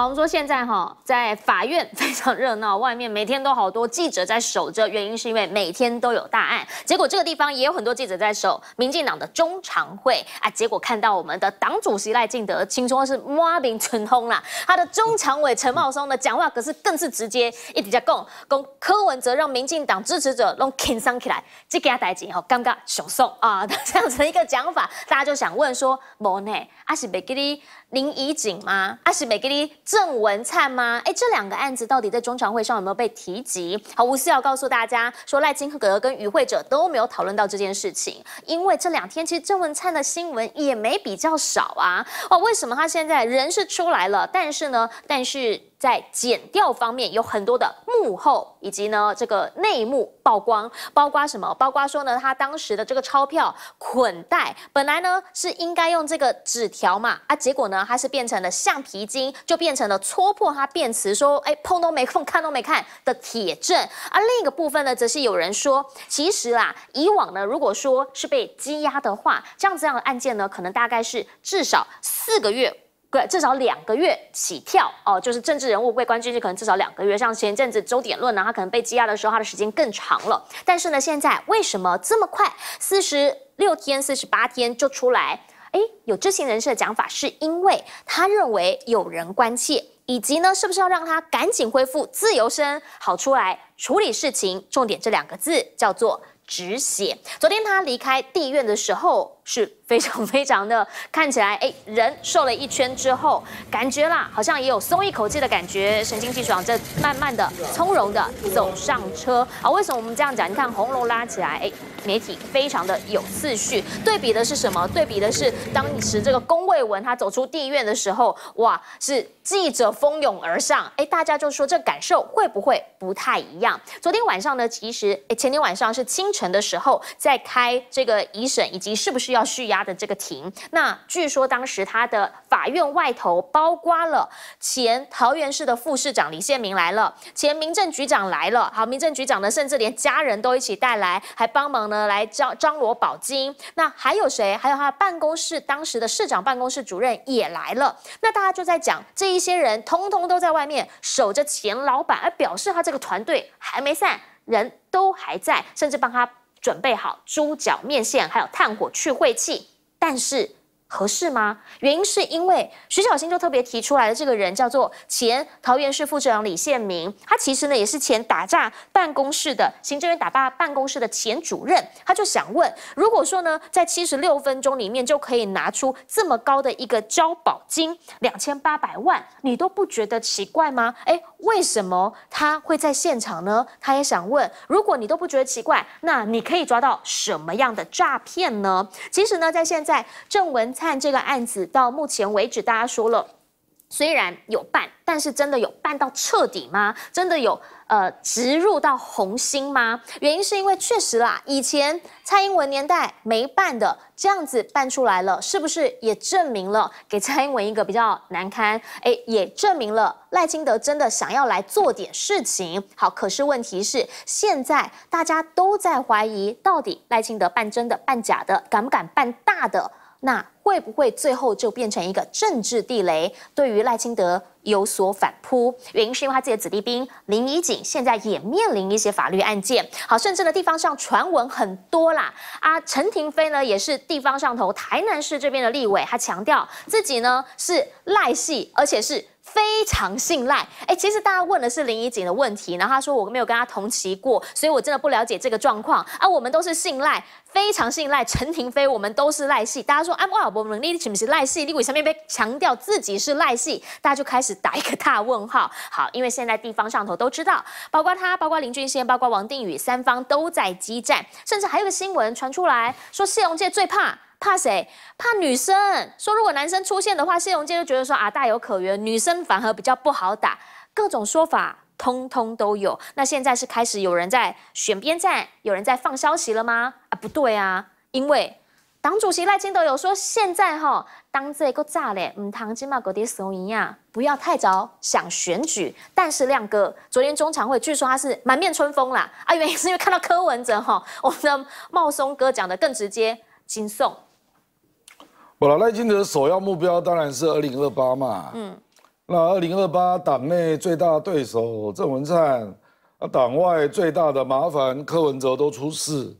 好，我们说现在哈，在法院非常热闹，外面每天都好多记者在守着，原因是因为每天都有大案。结果这个地方也有很多记者在守，民进党的中常会啊，结果看到我们的党主席赖晋德听说是摸饼存通啦，他的中常委陈茂松的讲话可是更是直接，一直在讲讲柯文哲让民进党支持者拢轻松起来，这个代志好感觉小宋啊，这样子一个讲法，大家就想问说，莫呢？啊，是别给你。林怡景吗？阿是美个哩郑文灿吗？哎，这两个案子到底在中常会上有没有被提及？好，吴思瑶告诉大家说，赖清德跟与会者都没有讨论到这件事情，因为这两天其实郑文灿的新闻也没比较少啊。哦，为什么他现在人是出来了，但是呢，但是。在剪掉方面有很多的幕后以及呢这个内幕曝光，包括什么？包括说呢他当时的这个钞票捆带本来呢是应该用这个纸条嘛，啊结果呢它是变成了橡皮筋，就变成了戳破他辩词说哎碰都没碰，看都没看的铁证。而另一个部分呢，则是有人说，其实啊以往呢如果说是被羁押的话，这样样的案件呢，可能大概是至少四个月。对，至少两个月起跳哦，就是政治人物被官军去可能至少两个月。像前阵子周点论呢，他可能被羁押的时候，他的时间更长了。但是呢，现在为什么这么快？四十六天、四十八天就出来？哎，有知情人士的讲法，是因为他认为有人关切，以及呢，是不是要让他赶紧恢复自由身，好出来处理事情。重点这两个字叫做“止血”。昨天他离开地院的时候。是非常 非常的，看起来哎，人瘦了一圈之后，感觉啦，好像也有松一口气的感觉，神清气爽，这慢慢的从容的走上车啊。为什么我们这样讲？你看红龙拉起来，哎，媒体非常的有次序。对比的是什么？对比的是当时这个宫卫文他走出地院的时候，哇，是记者蜂拥而上，哎，大家就说这感受会不会不太一样？昨天晚上呢，其实哎，前天晚上是清晨的时候，在开这个一审，以及是不是要。要续押的这个庭，那据说当时他的法院外头包括了前桃园市的副市长李宪明来了，前民政局长来了，好，民政局长呢，甚至连家人都一起带来，还帮忙呢来张张罗保金。那还有谁？还有他办公室当时的市长办公室主任也来了。那大家就在讲这一些人，通通都在外面守着钱老板，而表示他这个团队还没散，人都还在，甚至帮他。准备好猪脚面线，还有炭火去晦气，但是合适吗？原因是因为徐小新就特别提出来的，这个人叫做前桃园市副市长李宪明，他其实呢也是前打诈办公室的行政院打诈办公室的前主任，他就想问，如果说呢，在七十六分钟里面就可以拿出这么高的一个交保金两千八百万，你都不觉得奇怪吗？哎。为什么他会在现场呢？他也想问：如果你都不觉得奇怪，那你可以抓到什么样的诈骗呢？其实呢，在现在郑文灿这个案子到目前为止，大家说了，虽然有办，但是真的有办到彻底吗？真的有？呃，植入到红星吗？原因是因为确实啦，以前蔡英文年代没办的，这样子办出来了，是不是也证明了给蔡英文一个比较难堪？哎，也证明了赖清德真的想要来做点事情。好，可是问题是，现在大家都在怀疑，到底赖清德办真的、办假的，敢不敢办大的？那会不会最后就变成一个政治地雷，对于赖清德有所反扑？原因是因为他自己的子弟兵林怡景现在也面临一些法律案件，好，甚至呢地方上传闻很多啦。啊，陈廷飞呢也是地方上头台南市这边的立委，他强调自己呢是赖系，而且是。非常信赖，哎，其实大家问的是林怡景的问题，然后他说我没有跟他同期过，所以我真的不了解这个状况啊。我们都是信赖，非常信赖陈廷飞，我们都是赖系。大家说，啊，哇，我能力是不是赖系？李外，下面被强调自己是赖系，大家就开始打一个大问号。好，因为现在地方上头都知道，包括他，包括林俊宪，包括王定宇三方都在激战，甚至还有个新闻传出来说，谢龙界最怕。怕谁？怕女生。说如果男生出现的话，谢容健就觉得说啊，大有可原，女生反而比较不好打，各种说法通通都有。那现在是开始有人在选边站，有人在放消息了吗？啊，不对啊，因为党主席赖清德有说，现在哈，当这个炸嘞，唔谈经贸国定双一啊，不要太早想选举。但是亮哥昨天中常会，据说他是满面春风啦。啊，原因是因为看到柯文哲哈，我们的茂松哥讲的更直接，金送。不了赖金德首要目标当然是二零二八嘛。嗯，那二零二八党内最大对手郑文灿，啊党外最大的麻烦柯文哲都出事，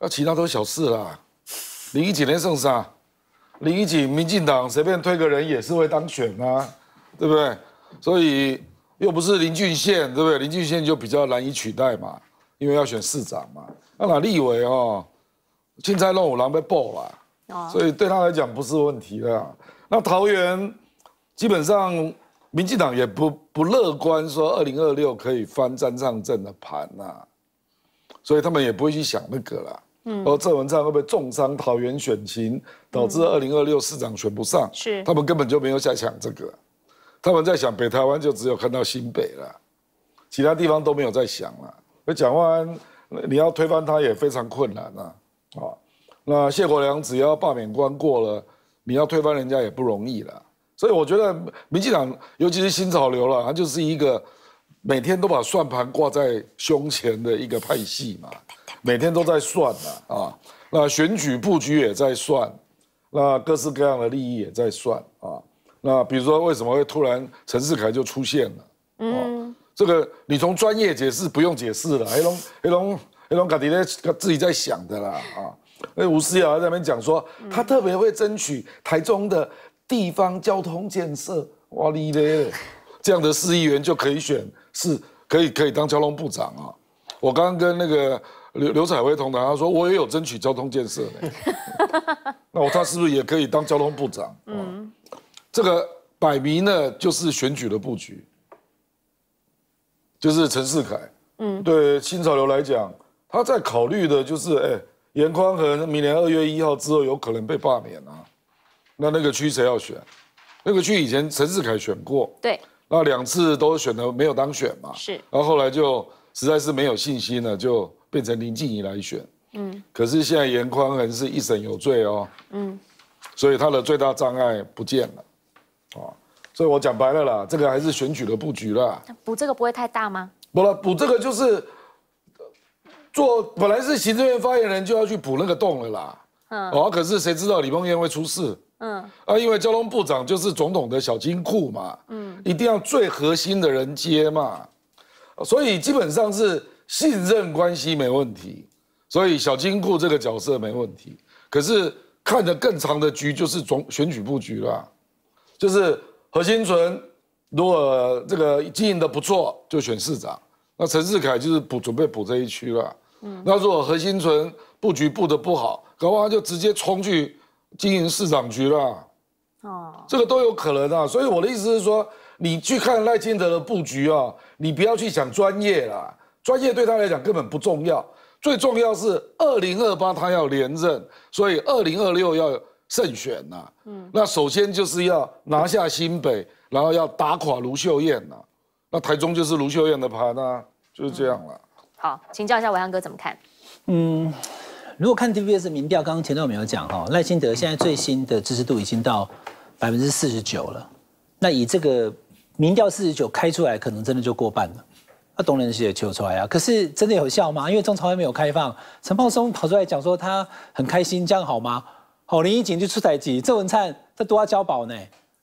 那其他都小事啦。林一俊连剩啥？林一俊民进党随便推个人也是会当选啊，对不对？所以又不是林俊宪，对不对？林俊宪就比较难以取代嘛，因为要选市长嘛。那哪立委哦，青菜弄五狼被爆啦。所以对他来讲不是问题啦。那桃园基本上，民进党也不不乐观，说二零二六可以翻山上阵的盘呐，所以他们也不会去想那个啦。嗯。哦，郑文灿会不会重伤桃园选情，导致二零二六市长选不上？是。他们根本就没有在想这个，他们在想北台湾就只有看到新北了，其他地方都没有在想了。那蒋万安，你要推翻他也非常困难啊。啊。那谢国良只要罢免官过了，你要推翻人家也不容易了。所以我觉得民进党，尤其是新潮流了，它就是一个每天都把算盘挂在胸前的一个派系嘛，每天都在算呐啊。那选举布局也在算，那各式各样的利益也在算啊。那比如说为什么会突然陈世凯就出现了？嗯，这个你从专业解释不用解释了，黑龙黑龙黑龙卡迪自己在想的啦啊。哎，吴思雅在那边讲说，他特别会争取台中的地方交通建设，哇哩嘞，这样的市议员就可以选，是可以可以当交通部长啊！我刚刚跟那个刘刘彩薇同台，他说我也有争取交通建设的，那我他是不是也可以当交通部长？嗯，这个摆明了就是选举的布局，就是陈世凯，嗯，对新潮流来讲，他在考虑的就是哎。严宽恒明年二月一号之后有可能被罢免啊，那那个区谁要选？那个区以前陈世凯选过，对，那两次都选的没有当选嘛，是，然后后来就实在是没有信心了，就变成林静怡来选，嗯，可是现在严宽恒是一审有罪哦，嗯，所以他的最大障碍不见了，哦，所以我讲白了啦，这个还是选举的布局啦，补这个不会太大吗？不了，补这个就是。做本来是行政院发言人就要去补那个洞了啦，嗯，哦，可是谁知道李孟燕会出事，嗯，啊，因为交通部长就是总统的小金库嘛，嗯，一定要最核心的人接嘛，所以基本上是信任关系没问题，所以小金库这个角色没问题，可是看着更长的局就是总选举布局啦，就是何心存如果这个经营的不错，就选市长，那陈世凯就是补准备补这一区了。那如果何心存布局布得不好，搞完就直接冲去经营市场局了，哦，这个都有可能啊。所以我的意思是说，你去看赖清德的布局啊，你不要去想专业啦，专业对他来讲根本不重要，最重要是二零二八他要连任，所以二零二六要胜选呐。嗯，那首先就是要拿下新北，然后要打垮卢秀燕呐，那台中就是卢秀燕的盘啊，就是这样了。好，请教一下伟扬哥怎么看？嗯，如果看 TVBS 民调，刚刚前段我们有讲哈，赖清德现在最新的支持度已经到百分之四十九了。那以这个民调四十九开出来，可能真的就过半了。那董仁熙也求出来啊，可是真的有效吗？因为中朝还没有开放，陈茂松跑出来讲说他很开心，这样好吗？好，林益景就出太极，郑文灿在多要交保呢，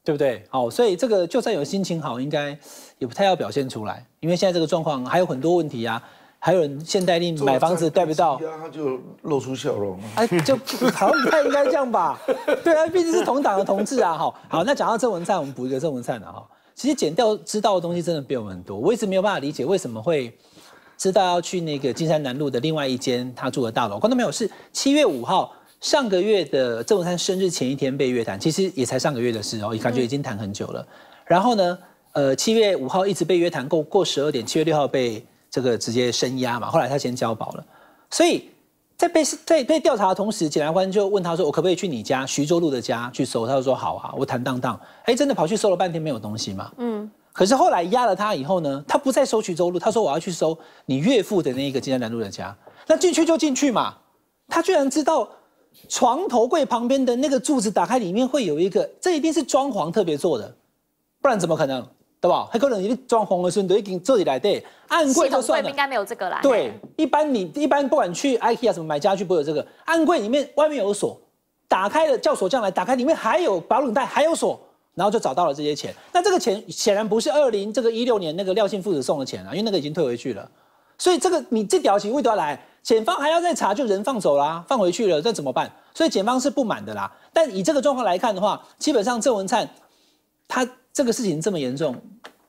对不对？好，所以这个就算有心情好，应该也不太要表现出来，因为现在这个状况还有很多问题啊。还有人现代令买房子贷不到，他就露出笑容。哎，就好像不太应该这样吧？对啊，毕竟是同党的同志啊，哈。好，那讲到郑文灿，我们补一个郑文灿的哈。其实减掉知道的东西，真的我有很多。我一直没有办法理解为什么会知道要去那个金山南路的另外一间他住的大楼。观到朋有？是七月五号，上个月的郑文灿生日前一天被约谈，其实也才上个月的事哦，感觉已经谈很久了。然后呢，呃，七月五号一直被约谈，过过十二点，七月六号被。这个直接升押嘛，后来他先交保了，所以在被在被调查的同时，检察官就问他说：“我可不可以去你家徐州路的家去搜？”他就说：“好啊，我坦荡荡。”哎，真的跑去搜了半天没有东西嘛。嗯。可是后来押了他以后呢，他不再搜徐州路，他说：“我要去搜你岳父的那一个金山南路的家。”那进去就进去嘛。他居然知道床头柜旁边的那个柱子打开里面会有一个，这一定是装潢特别做的，不然怎么可能？对吧？他可能你装红的孙都已经这里来对，暗柜就算了。应该没有这个啦。对，一般你一般不管去 IKEA 什么买家具，不会有这个。暗柜里面外面有锁，打开了叫锁匠来打开，里面还有保冷袋，还有锁，然后就找到了这些钱。那这个钱显然不是二零这个一六年那个廖姓父子送的钱啊，因为那个已经退回去了。所以这个你这屌行为都要来，检方还要再查，就人放走啦，放回去了，那怎么办？所以检方是不满的啦。但以这个状况来看的话，基本上郑文灿他。这个事情这么严重，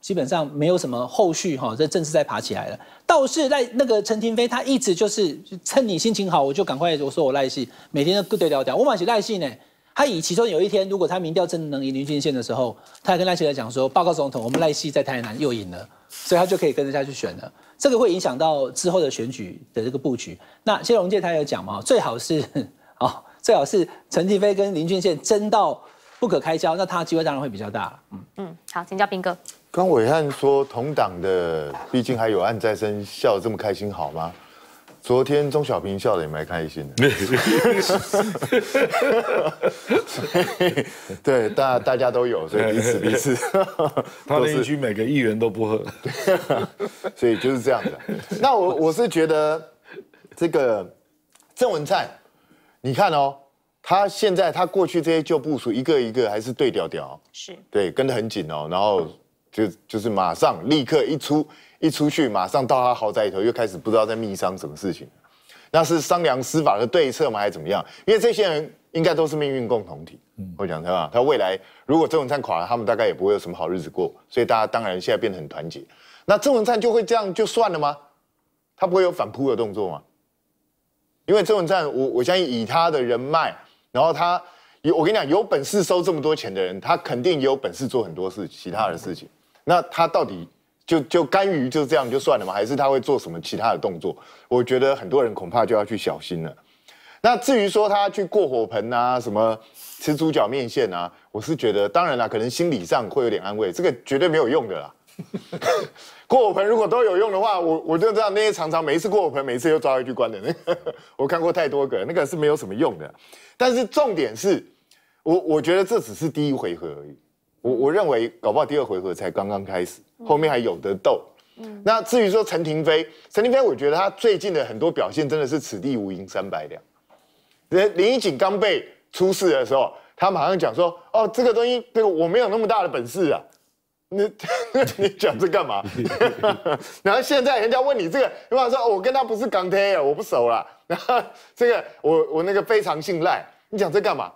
基本上没有什么后续哈，这正式在爬起来了。倒是在那个陈廷飞，他一直就是趁你心情好，我就赶快我说我赖系，每天都跟对聊聊。我马起赖系呢，他以其中有一天，如果他民调真的能赢林俊宪的时候，他还跟赖系在讲说，报告总统，我们赖系在台南又赢了，所以他就可以跟人家去选了。这个会影响到之后的选举的这个布局。那谢龙介他有讲嘛，最好是 哦，最好是陈亭飞跟林俊宪争到。不可开交，那他机会当然会比较大。嗯嗯，好，请教兵哥。刚伟汉说同党的，毕竟还有案在身，笑得这么开心，好吗？昨天钟小平笑的也蛮开心的。对，大大家都有，所以彼此彼此。他连区每个议员都不喝，所以就是这样子。那我我是觉得这个郑文灿，你看哦。他现在他过去这些旧部署一个一个还是对调调，是对跟得很紧哦，然后就就是马上立刻一出一出去，马上到他豪宅里头又开始不知道在密商什么事情，那是商量司法的对策吗，还是怎么样？因为这些人应该都是命运共同体，我讲他吧？他未来如果周文灿垮了，他们大概也不会有什么好日子过，所以大家当然现在变得很团结。那周文灿就会这样就算了吗？他不会有反扑的动作吗？因为周文灿，我我相信以他的人脉。然后他有，我跟你讲，有本事收这么多钱的人，他肯定也有本事做很多事，其他的事情。那他到底就就甘于就这样就算了吗？还是他会做什么其他的动作？我觉得很多人恐怕就要去小心了。那至于说他去过火盆啊，什么吃猪脚面线啊，我是觉得当然啦，可能心理上会有点安慰，这个绝对没有用的啦。过火盆如果都有用的话，我我就知道那些常常每一次过火盆，每一次又抓回去关的那个，我看过太多个，那个是没有什么用的。但是重点是，我我觉得这只是第一回合而已，我我认为搞不好第二回合才刚刚开始，后面还有的斗。嗯，那至于说陈廷飞，陈廷飞，我觉得他最近的很多表现真的是此地无银三百两。林林一锦刚被出事的时候，他马上讲说：“哦，这个东西对我没有那么大的本事啊。”你 你讲这干嘛？然后现在人家问你这个，你妈说我跟他不是港铁我不熟了。然后这个我我那个非常信赖，你讲这干嘛？